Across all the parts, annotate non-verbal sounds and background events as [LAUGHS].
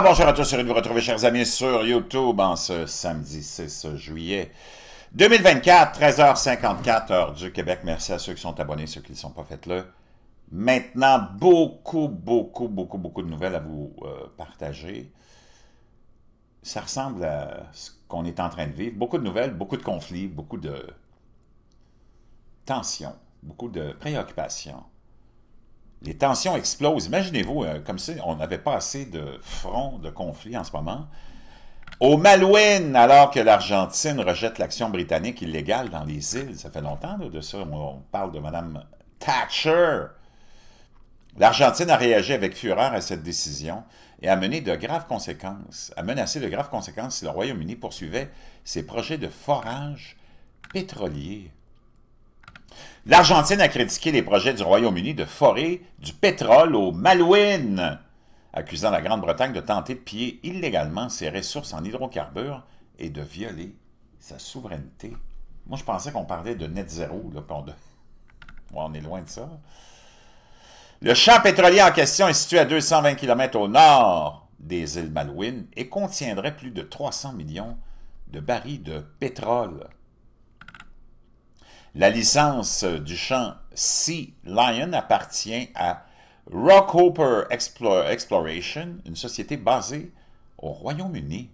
bonjour à tous, heureux de vous retrouver chers amis sur YouTube en ce samedi 6 juillet 2024, 13h54 heure du Québec. Merci à ceux qui sont abonnés, ceux qui ne sont pas, faites-le. Maintenant, beaucoup, beaucoup, beaucoup, beaucoup de nouvelles à vous euh, partager. Ça ressemble à ce qu'on est en train de vivre. Beaucoup de nouvelles, beaucoup de conflits, beaucoup de tensions, beaucoup de préoccupations les tensions explosent. Imaginez-vous, euh, comme si on n'avait pas assez de fronts de conflit en ce moment. Au Malouine, alors que l'Argentine rejette l'action britannique illégale dans les îles, ça fait longtemps de ça, on parle de Mme Thatcher. L'Argentine a réagi avec fureur à cette décision et a mené de graves conséquences, a menacé de graves conséquences si le Royaume-Uni poursuivait ses projets de forage pétrolier. L'Argentine a critiqué les projets du Royaume-Uni de forer du pétrole aux Malouines, accusant la Grande-Bretagne de tenter de piller illégalement ses ressources en hydrocarbures et de violer sa souveraineté. Moi, je pensais qu'on parlait de net zéro, là, on, de... [LAUGHS] on est loin de ça. Le champ pétrolier en question est situé à 220 km au nord des îles Malouines et contiendrait plus de 300 millions de barils de pétrole. La licence du champ Sea Lion appartient à Rockhopper Exploration, une société basée au Royaume-Uni.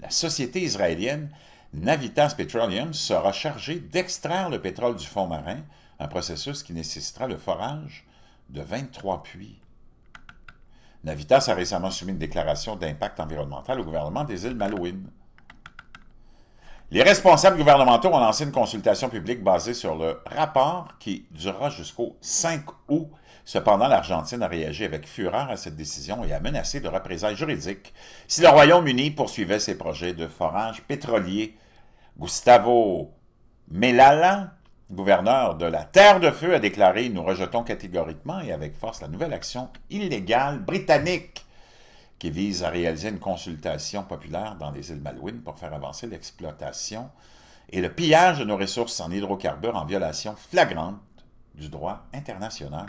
La société israélienne Navitas Petroleum sera chargée d'extraire le pétrole du fond marin, un processus qui nécessitera le forage de 23 puits. Navitas a récemment soumis une déclaration d'impact environnemental au gouvernement des îles Malouines. Les responsables gouvernementaux ont lancé une consultation publique basée sur le rapport qui durera jusqu'au 5 août. Cependant, l'Argentine a réagi avec fureur à cette décision et a menacé de représailles juridiques si le Royaume-Uni poursuivait ses projets de forage pétrolier. Gustavo Melala, gouverneur de la Terre de Feu, a déclaré « Nous rejetons catégoriquement et avec force la nouvelle action illégale britannique » qui vise à réaliser une consultation populaire dans les îles Malouines pour faire avancer l'exploitation et le pillage de nos ressources en hydrocarbures en violation flagrante du droit international.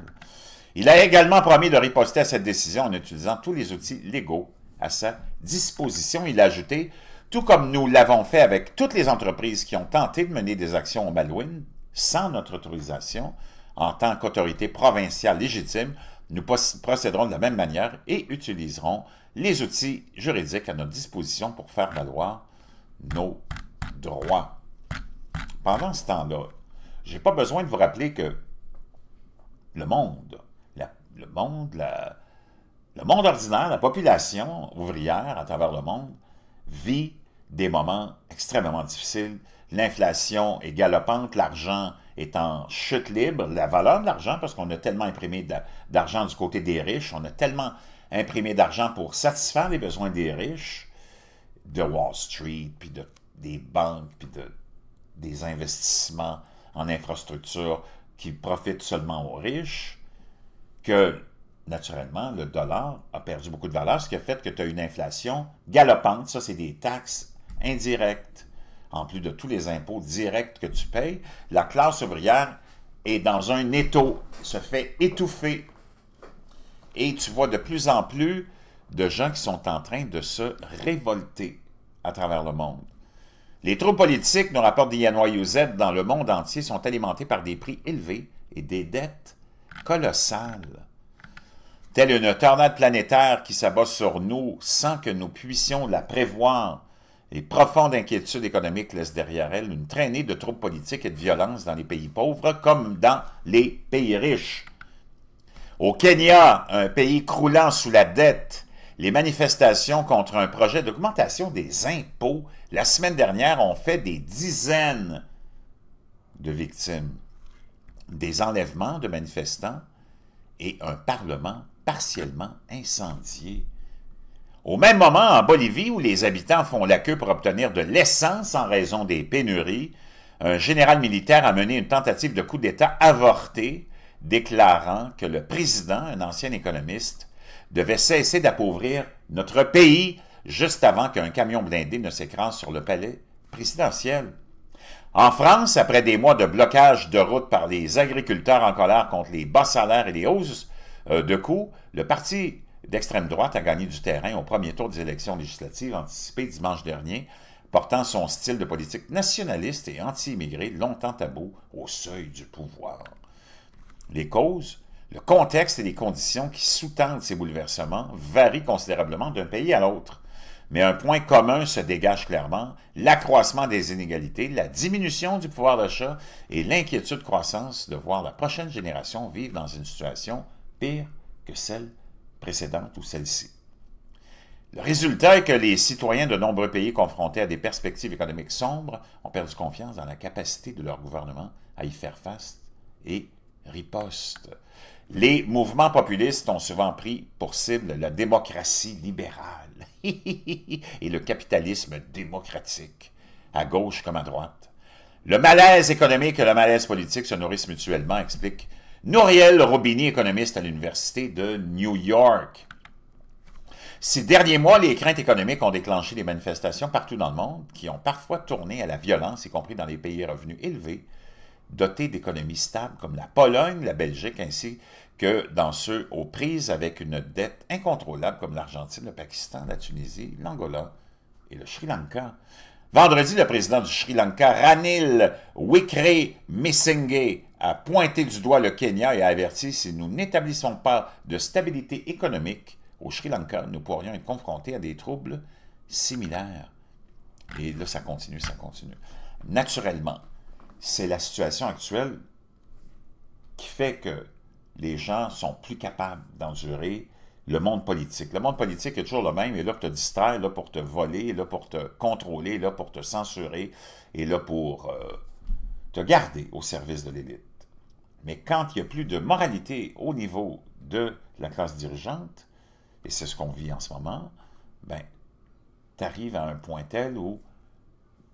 Il a également promis de riposter à cette décision en utilisant tous les outils légaux à sa disposition. Il a ajouté, tout comme nous l'avons fait avec toutes les entreprises qui ont tenté de mener des actions aux Malouines sans notre autorisation, en tant qu'autorité provinciale légitime, nous procéderons de la même manière et utiliserons les outils juridiques à notre disposition pour faire valoir nos droits. Pendant ce temps-là, je n'ai pas besoin de vous rappeler que le monde, le monde, le monde ordinaire, la population ouvrière à travers le monde vit des moments extrêmement difficiles. L'inflation est galopante, l'argent est en chute libre, la valeur de l'argent, parce qu'on a tellement imprimé d'argent du côté des riches, on a tellement imprimé d'argent pour satisfaire les besoins des riches, de Wall Street, puis de, des banques, puis de, des investissements en infrastructure qui profitent seulement aux riches, que naturellement, le dollar a perdu beaucoup de valeur, ce qui a fait que tu as une inflation galopante. Ça, c'est des taxes Indirects, en plus de tous les impôts directs que tu payes, la classe ouvrière est dans un étau, se fait étouffer. Et tu vois de plus en plus de gens qui sont en train de se révolter à travers le monde. Les troupes politiques, nous rapporte Z dans le monde entier, sont alimentés par des prix élevés et des dettes colossales. Telle une tornade planétaire qui s'abat sur nous sans que nous puissions la prévoir, les profonde inquiétude économique laissent derrière elle une traînée de troubles politiques et de violences dans les pays pauvres comme dans les pays riches. Au Kenya, un pays croulant sous la dette, les manifestations contre un projet d'augmentation des impôts la semaine dernière ont fait des dizaines de victimes, des enlèvements de manifestants et un parlement partiellement incendié. Au même moment, en Bolivie, où les habitants font la queue pour obtenir de l'essence en raison des pénuries, un général militaire a mené une tentative de coup d'État avortée, déclarant que le président, un ancien économiste, devait cesser d'appauvrir notre pays juste avant qu'un camion blindé ne s'écrase sur le palais présidentiel. En France, après des mois de blocage de route par les agriculteurs en colère contre les bas salaires et les hausses euh, de coûts, le Parti d'extrême droite a gagné du terrain au premier tour des élections législatives anticipées dimanche dernier, portant son style de politique nationaliste et anti-immigré longtemps tabou au seuil du pouvoir. Les causes, le contexte et les conditions qui sous-tendent ces bouleversements varient considérablement d'un pays à l'autre. Mais un point commun se dégage clairement, l'accroissement des inégalités, la diminution du pouvoir d'achat et l'inquiétude croissante de voir la prochaine génération vivre dans une situation pire que celle précédente ou celle-ci. Le résultat est que les citoyens de nombreux pays confrontés à des perspectives économiques sombres ont perdu confiance dans la capacité de leur gouvernement à y faire face et riposte. Les mouvements populistes ont souvent pris pour cible la démocratie libérale [LAUGHS] et le capitalisme démocratique, à gauche comme à droite. Le malaise économique et le malaise politique se nourrissent mutuellement, explique Nouriel Robini, économiste à l'Université de New York. Ces derniers mois, les craintes économiques ont déclenché des manifestations partout dans le monde qui ont parfois tourné à la violence, y compris dans les pays à revenus élevés, dotés d'économies stables comme la Pologne, la Belgique, ainsi que dans ceux aux prises avec une dette incontrôlable comme l'Argentine, le Pakistan, la Tunisie, l'Angola et le Sri Lanka. Vendredi, le président du Sri Lanka, Ranil Wickremesinghe, a pointé du doigt le Kenya et a averti si nous n'établissons pas de stabilité économique au Sri Lanka, nous pourrions être confrontés à des troubles similaires. Et là, ça continue, ça continue. Naturellement, c'est la situation actuelle qui fait que les gens sont plus capables d'endurer le monde politique. Le monde politique est toujours le même, il est là pour te distraire, là pour te voler, là pour te contrôler, là pour te censurer, et là pour euh, te garder au service de l'élite. Mais quand il n'y a plus de moralité au niveau de la classe dirigeante, et c'est ce qu'on vit en ce moment, ben, tu arrives à un point tel où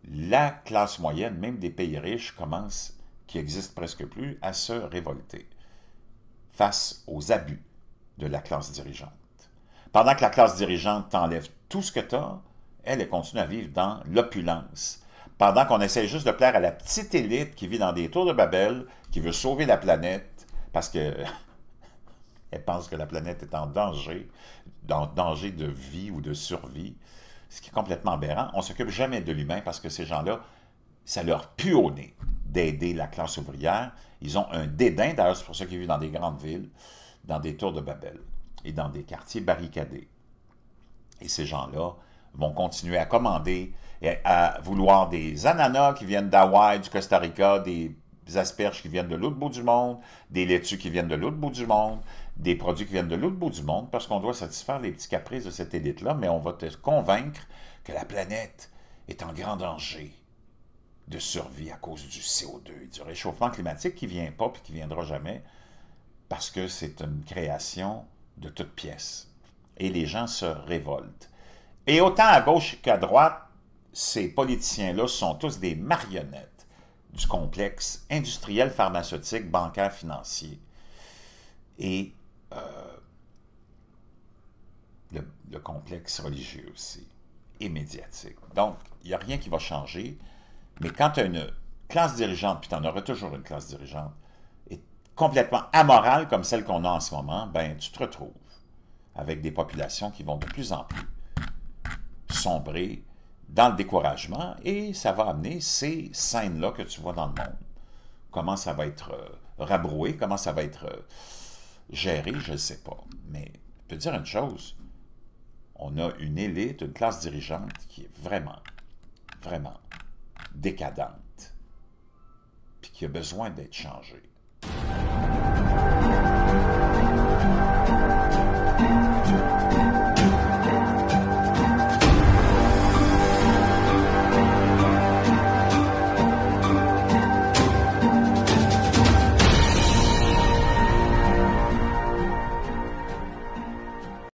la classe moyenne, même des pays riches, commence, qui n'existent presque plus, à se révolter face aux abus de la classe dirigeante. Pendant que la classe dirigeante t'enlève tout ce que tu as, elle continue à vivre dans l'opulence pendant qu'on essaie juste de plaire à la petite élite qui vit dans des tours de Babel, qui veut sauver la planète, parce que [LAUGHS] elle pense que la planète est en danger, dans danger de vie ou de survie, ce qui est complètement aberrant. On s'occupe jamais de l'humain parce que ces gens-là, ça leur pue au nez d'aider la classe ouvrière. Ils ont un dédain, d'ailleurs, c'est pour ça qui vivent dans des grandes villes, dans des tours de Babel et dans des quartiers barricadés. Et ces gens-là, vont continuer à commander et à vouloir des ananas qui viennent d'Hawaï, du Costa Rica, des asperges qui viennent de l'autre bout du monde, des laitues qui viennent de l'autre bout du monde, des produits qui viennent de l'autre bout du monde, parce qu'on doit satisfaire les petits caprices de cette élite-là, mais on va te convaincre que la planète est en grand danger de survie à cause du CO2, du réchauffement climatique qui ne vient pas et qui ne viendra jamais, parce que c'est une création de toutes pièces. Et les gens se révoltent. Et autant à gauche qu'à droite, ces politiciens-là sont tous des marionnettes du complexe industriel, pharmaceutique, bancaire, financier. Et euh, le, complexe religieux aussi, et médiatique. Donc, il n'y a rien qui va changer, mais quand tu as une classe dirigeante, puis tu en auras toujours une classe dirigeante, est complètement amorale comme celle qu'on a en ce moment, ben tu te retrouves avec des populations qui vont de plus en plus sombrer dans le découragement et ça va amener ces scènes-là que tu vois dans le monde. Comment ça va être euh, rabroué, comment ça va être euh, géré, je ne sais pas. Mais je peux dire une chose, on a une élite, une classe dirigeante qui est vraiment, vraiment décadente, puis qui a besoin d'être changée.